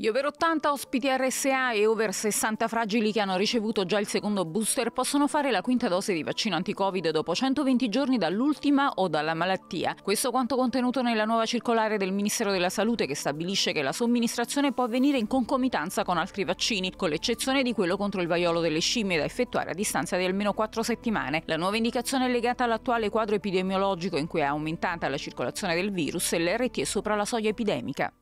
Gli over 80 ospiti RSA e over 60 fragili che hanno ricevuto già il secondo booster possono fare la quinta dose di vaccino anti-Covid dopo 120 giorni dall'ultima o dalla malattia. Questo quanto contenuto nella nuova circolare del Ministero della Salute che stabilisce che la somministrazione può avvenire in concomitanza con altri vaccini, con l'eccezione di quello contro il vaiolo delle scimmie da effettuare a distanza di almeno 4 settimane. La nuova indicazione è legata all'attuale quadro epidemiologico in cui è aumentata la circolazione del virus e l'RT è sopra la soglia epidemica.